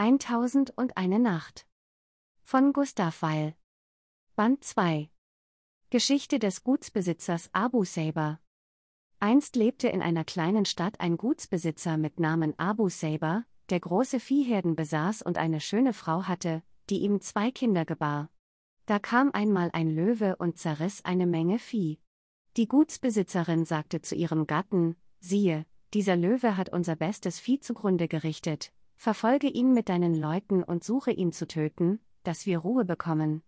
1001 Nacht. Von Gustav Weil. Band 2. Geschichte des Gutsbesitzers Abu Saber. Einst lebte in einer kleinen Stadt ein Gutsbesitzer mit Namen Abu Saber, der große Viehherden besaß und eine schöne Frau hatte, die ihm zwei Kinder gebar. Da kam einmal ein Löwe und zerriss eine Menge Vieh. Die Gutsbesitzerin sagte zu ihrem Gatten, siehe, dieser Löwe hat unser bestes Vieh zugrunde gerichtet, Verfolge ihn mit deinen Leuten und suche ihn zu töten, dass wir Ruhe bekommen.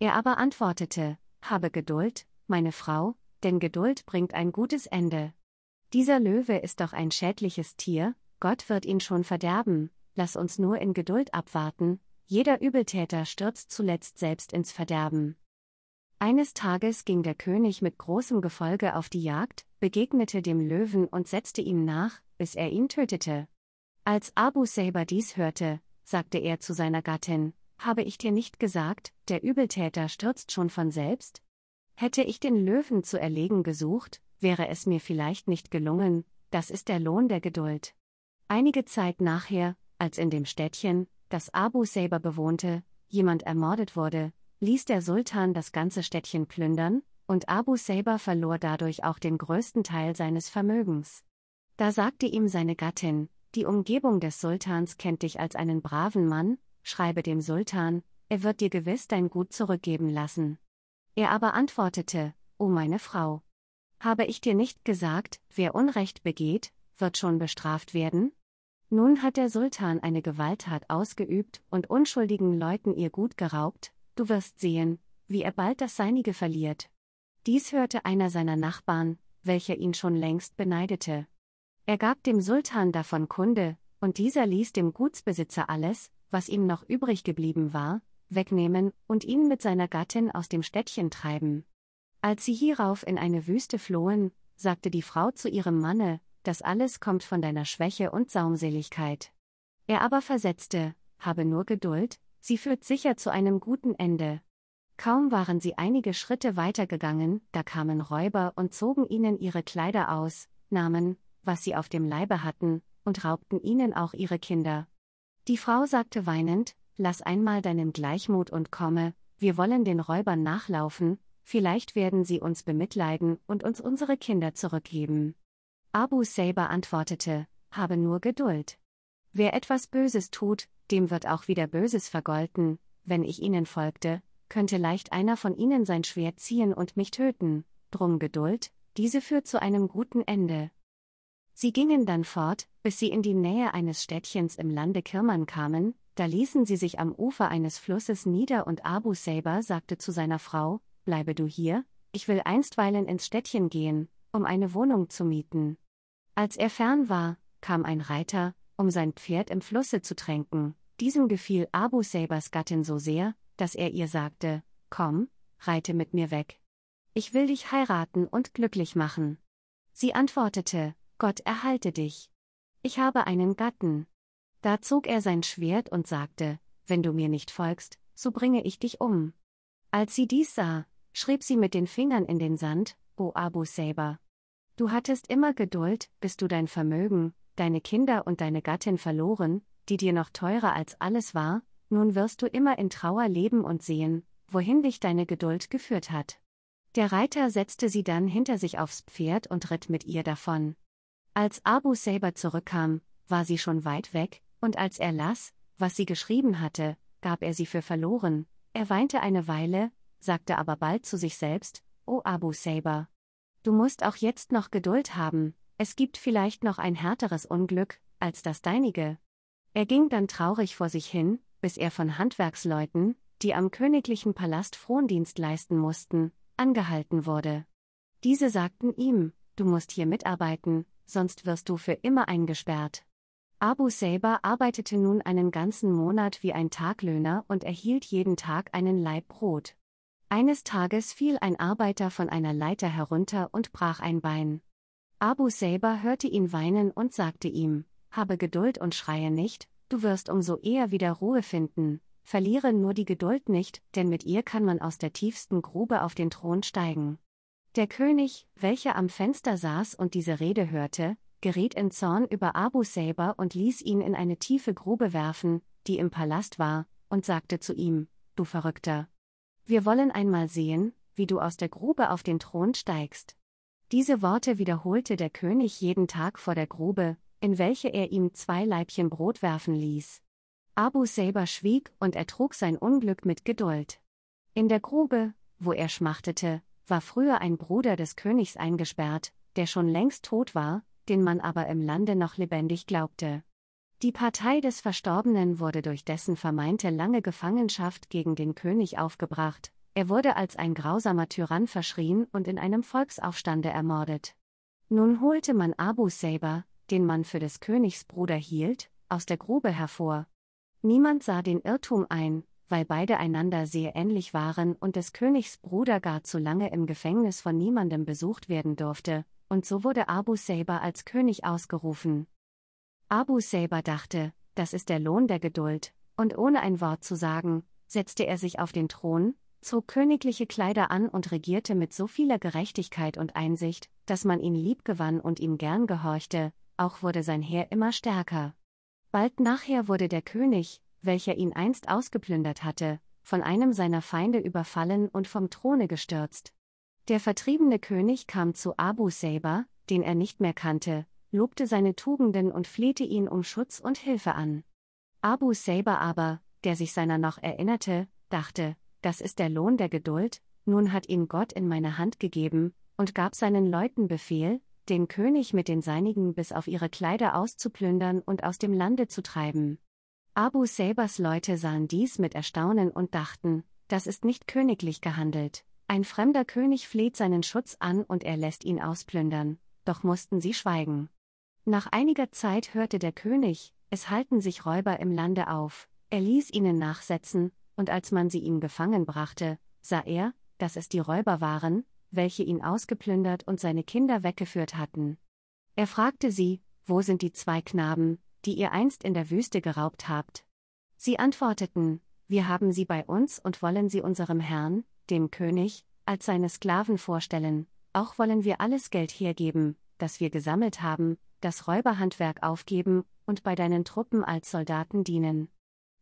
Er aber antwortete, Habe Geduld, meine Frau, denn Geduld bringt ein gutes Ende. Dieser Löwe ist doch ein schädliches Tier, Gott wird ihn schon verderben, lass uns nur in Geduld abwarten, jeder Übeltäter stürzt zuletzt selbst ins Verderben. Eines Tages ging der König mit großem Gefolge auf die Jagd, begegnete dem Löwen und setzte ihm nach, bis er ihn tötete. Als Abu Saber dies hörte, sagte er zu seiner Gattin, habe ich dir nicht gesagt, der Übeltäter stürzt schon von selbst? Hätte ich den Löwen zu erlegen gesucht, wäre es mir vielleicht nicht gelungen, das ist der Lohn der Geduld. Einige Zeit nachher, als in dem Städtchen, das Abu Saber bewohnte, jemand ermordet wurde, ließ der Sultan das ganze Städtchen plündern, und Abu Saber verlor dadurch auch den größten Teil seines Vermögens. Da sagte ihm seine Gattin, die Umgebung des Sultans kennt dich als einen braven Mann, schreibe dem Sultan, er wird dir gewiss dein Gut zurückgeben lassen. Er aber antwortete, O meine Frau, habe ich dir nicht gesagt, wer Unrecht begeht, wird schon bestraft werden? Nun hat der Sultan eine Gewalttat ausgeübt und unschuldigen Leuten ihr Gut geraubt, du wirst sehen, wie er bald das Seinige verliert. Dies hörte einer seiner Nachbarn, welcher ihn schon längst beneidete. Er gab dem Sultan davon Kunde, und dieser ließ dem Gutsbesitzer alles, was ihm noch übrig geblieben war, wegnehmen und ihn mit seiner Gattin aus dem Städtchen treiben. Als sie hierauf in eine Wüste flohen, sagte die Frau zu ihrem Manne, das alles kommt von deiner Schwäche und Saumseligkeit. Er aber versetzte, habe nur Geduld, sie führt sicher zu einem guten Ende. Kaum waren sie einige Schritte weitergegangen, da kamen Räuber und zogen ihnen ihre Kleider aus, nahmen, was sie auf dem Leibe hatten, und raubten ihnen auch ihre Kinder. Die Frau sagte weinend, Lass einmal deinen Gleichmut und komme, wir wollen den Räubern nachlaufen, vielleicht werden sie uns bemitleiden und uns unsere Kinder zurückgeben. Abu Saber antwortete, Habe nur Geduld. Wer etwas Böses tut, dem wird auch wieder Böses vergolten, wenn ich ihnen folgte, könnte leicht einer von ihnen sein Schwert ziehen und mich töten, drum Geduld, diese führt zu einem guten Ende. Sie gingen dann fort, bis sie in die Nähe eines Städtchens im Lande Kirman kamen, da ließen sie sich am Ufer eines Flusses nieder und Abu Saber sagte zu seiner Frau, Bleibe du hier, ich will einstweilen ins Städtchen gehen, um eine Wohnung zu mieten. Als er fern war, kam ein Reiter, um sein Pferd im Flusse zu tränken, diesem gefiel Abu Sabers Gattin so sehr, dass er ihr sagte, Komm, reite mit mir weg. Ich will dich heiraten und glücklich machen. Sie antwortete, Gott erhalte dich. Ich habe einen Gatten. Da zog er sein Schwert und sagte, Wenn du mir nicht folgst, so bringe ich dich um. Als sie dies sah, schrieb sie mit den Fingern in den Sand, O Abu Saber. Du hattest immer Geduld, bis du dein Vermögen, deine Kinder und deine Gattin verloren, die dir noch teurer als alles war, nun wirst du immer in Trauer leben und sehen, wohin dich deine Geduld geführt hat. Der Reiter setzte sie dann hinter sich aufs Pferd und ritt mit ihr davon. Als Abu Saber zurückkam, war sie schon weit weg, und als er las, was sie geschrieben hatte, gab er sie für verloren. Er weinte eine Weile, sagte aber bald zu sich selbst: O Abu Saber, du musst auch jetzt noch Geduld haben, es gibt vielleicht noch ein härteres Unglück als das deinige. Er ging dann traurig vor sich hin, bis er von Handwerksleuten, die am königlichen Palast Frondienst leisten mussten, angehalten wurde. Diese sagten ihm: Du musst hier mitarbeiten, sonst wirst du für immer eingesperrt. Abu Seiba arbeitete nun einen ganzen Monat wie ein Taglöhner und erhielt jeden Tag einen Laib Brot. Eines Tages fiel ein Arbeiter von einer Leiter herunter und brach ein Bein. Abu Seiba hörte ihn weinen und sagte ihm, habe Geduld und schreie nicht, du wirst umso eher wieder Ruhe finden, verliere nur die Geduld nicht, denn mit ihr kann man aus der tiefsten Grube auf den Thron steigen. Der König, welcher am Fenster saß und diese Rede hörte, geriet in Zorn über Abu Saber und ließ ihn in eine tiefe Grube werfen, die im Palast war, und sagte zu ihm, Du Verrückter. Wir wollen einmal sehen, wie du aus der Grube auf den Thron steigst. Diese Worte wiederholte der König jeden Tag vor der Grube, in welche er ihm zwei Leibchen Brot werfen ließ. Abu Saber schwieg und ertrug sein Unglück mit Geduld. In der Grube, wo er schmachtete, war früher ein Bruder des Königs eingesperrt, der schon längst tot war, den man aber im Lande noch lebendig glaubte. Die Partei des Verstorbenen wurde durch dessen vermeinte lange Gefangenschaft gegen den König aufgebracht, er wurde als ein grausamer Tyrann verschrien und in einem Volksaufstande ermordet. Nun holte man Abu Saber, den man für des Königs Bruder hielt, aus der Grube hervor. Niemand sah den Irrtum ein, weil beide einander sehr ähnlich waren und des Königs Bruder gar zu lange im Gefängnis von niemandem besucht werden durfte, und so wurde Abu Saber als König ausgerufen. Abu Saber dachte, das ist der Lohn der Geduld, und ohne ein Wort zu sagen, setzte er sich auf den Thron, zog königliche Kleider an und regierte mit so vieler Gerechtigkeit und Einsicht, dass man ihn liebgewann und ihm gern gehorchte, auch wurde sein Heer immer stärker. Bald nachher wurde der König, welcher ihn einst ausgeplündert hatte, von einem seiner Feinde überfallen und vom Throne gestürzt. Der vertriebene König kam zu Abu Saber, den er nicht mehr kannte, lobte seine Tugenden und flehte ihn um Schutz und Hilfe an. Abu Saber aber, der sich seiner noch erinnerte, dachte, das ist der Lohn der Geduld, nun hat ihn Gott in meine Hand gegeben, und gab seinen Leuten Befehl, den König mit den seinigen bis auf ihre Kleider auszuplündern und aus dem Lande zu treiben. Abu Sabers Leute sahen dies mit Erstaunen und dachten, das ist nicht königlich gehandelt. Ein fremder König fleht seinen Schutz an und er lässt ihn ausplündern, doch mussten sie schweigen. Nach einiger Zeit hörte der König, es halten sich Räuber im Lande auf, er ließ ihnen nachsetzen, und als man sie ihm gefangen brachte, sah er, dass es die Räuber waren, welche ihn ausgeplündert und seine Kinder weggeführt hatten. Er fragte sie, wo sind die zwei Knaben, die ihr einst in der Wüste geraubt habt? Sie antworteten, wir haben sie bei uns und wollen sie unserem Herrn, dem König, als seine Sklaven vorstellen, auch wollen wir alles Geld hergeben, das wir gesammelt haben, das Räuberhandwerk aufgeben und bei deinen Truppen als Soldaten dienen.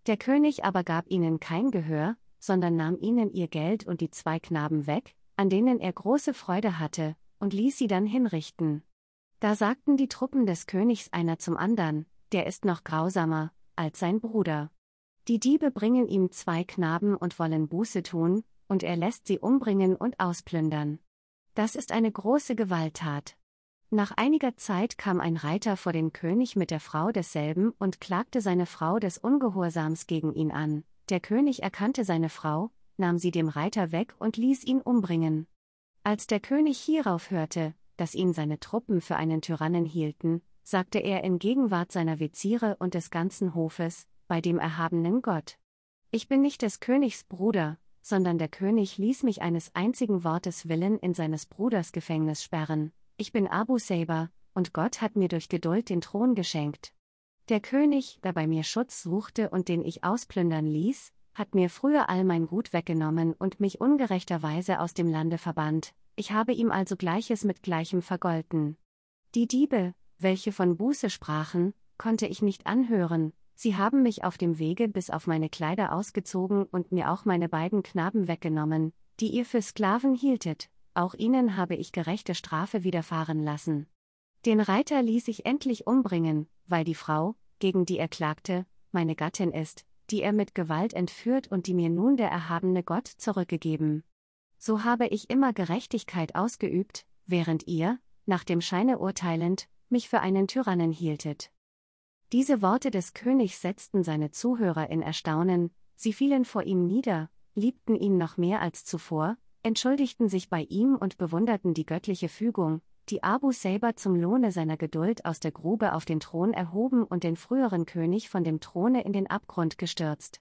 Der König aber gab ihnen kein Gehör, sondern nahm ihnen ihr Geld und die zwei Knaben weg, an denen er große Freude hatte, und ließ sie dann hinrichten. Da sagten die Truppen des Königs einer zum andern, der ist noch grausamer als sein Bruder. Die Diebe bringen ihm zwei Knaben und wollen Buße tun, und er lässt sie umbringen und ausplündern. Das ist eine große Gewalttat. Nach einiger Zeit kam ein Reiter vor den König mit der Frau desselben und klagte seine Frau des Ungehorsams gegen ihn an. Der König erkannte seine Frau, nahm sie dem Reiter weg und ließ ihn umbringen. Als der König hierauf hörte, dass ihn seine Truppen für einen Tyrannen hielten, sagte er in Gegenwart seiner Veziere und des ganzen Hofes, bei dem erhabenen Gott. Ich bin nicht des Königs Bruder, sondern der König ließ mich eines einzigen Wortes willen in seines Bruders Gefängnis sperren, ich bin Abu Saber, und Gott hat mir durch Geduld den Thron geschenkt. Der König, der bei mir Schutz suchte und den ich ausplündern ließ, hat mir früher all mein Gut weggenommen und mich ungerechterweise aus dem Lande verbannt, ich habe ihm also Gleiches mit Gleichem vergolten. Die Diebe, welche von Buße sprachen, konnte ich nicht anhören, sie haben mich auf dem Wege bis auf meine Kleider ausgezogen und mir auch meine beiden Knaben weggenommen, die ihr für Sklaven hieltet, auch ihnen habe ich gerechte Strafe widerfahren lassen. Den Reiter ließ ich endlich umbringen, weil die Frau, gegen die er klagte, meine Gattin ist, die er mit Gewalt entführt und die mir nun der erhabene Gott zurückgegeben. So habe ich immer Gerechtigkeit ausgeübt, während ihr, nach dem Scheine urteilend, mich für einen Tyrannen hieltet. Diese Worte des Königs setzten seine Zuhörer in Erstaunen, sie fielen vor ihm nieder, liebten ihn noch mehr als zuvor, entschuldigten sich bei ihm und bewunderten die göttliche Fügung, die Abu Saber zum Lohne seiner Geduld aus der Grube auf den Thron erhoben und den früheren König von dem Throne in den Abgrund gestürzt.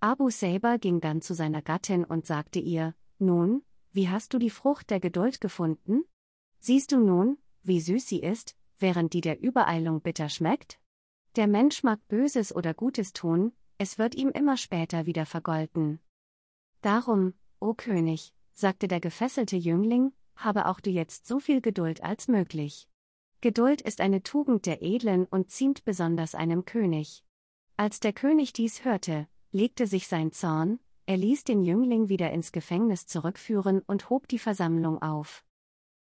Abu Saber ging dann zu seiner Gattin und sagte ihr, Nun, wie hast du die Frucht der Geduld gefunden? Siehst du nun, wie süß sie ist, während die der Übereilung bitter schmeckt? Der Mensch mag Böses oder Gutes tun, es wird ihm immer später wieder vergolten. Darum, o König, sagte der gefesselte Jüngling, habe auch du jetzt so viel Geduld als möglich. Geduld ist eine Tugend der Edlen und ziemt besonders einem König. Als der König dies hörte, legte sich sein Zorn, er ließ den Jüngling wieder ins Gefängnis zurückführen und hob die Versammlung auf.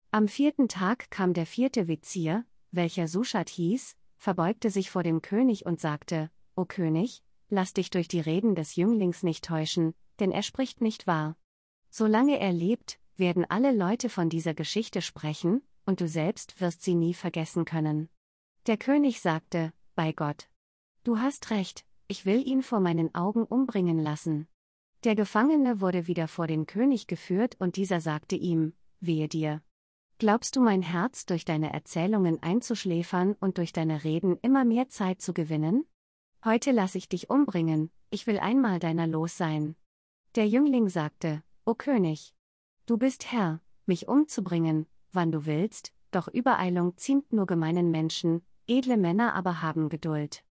Am vierten Tag kam der vierte Vezier, welcher Suschat hieß, verbeugte sich vor dem König und sagte, O König, lass dich durch die Reden des Jünglings nicht täuschen, denn er spricht nicht wahr. Solange er lebt, werden alle Leute von dieser Geschichte sprechen, und du selbst wirst sie nie vergessen können. Der König sagte, Bei Gott. Du hast recht, ich will ihn vor meinen Augen umbringen lassen. Der Gefangene wurde wieder vor den König geführt und dieser sagte ihm, Wehe dir. Glaubst du mein Herz durch deine Erzählungen einzuschläfern und durch deine Reden immer mehr Zeit zu gewinnen? Heute lasse ich dich umbringen, ich will einmal deiner los sein. Der Jüngling sagte, O König, du bist Herr, mich umzubringen, wann du willst, doch Übereilung ziemt nur gemeinen Menschen, edle Männer aber haben Geduld.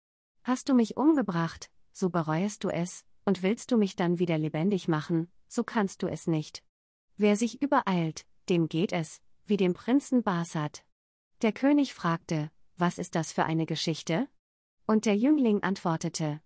Hast du mich umgebracht, so bereuest du es, und willst du mich dann wieder lebendig machen, so kannst du es nicht. Wer sich übereilt, dem geht es, wie dem Prinzen Barsad. Der König fragte, was ist das für eine Geschichte? Und der Jüngling antwortete,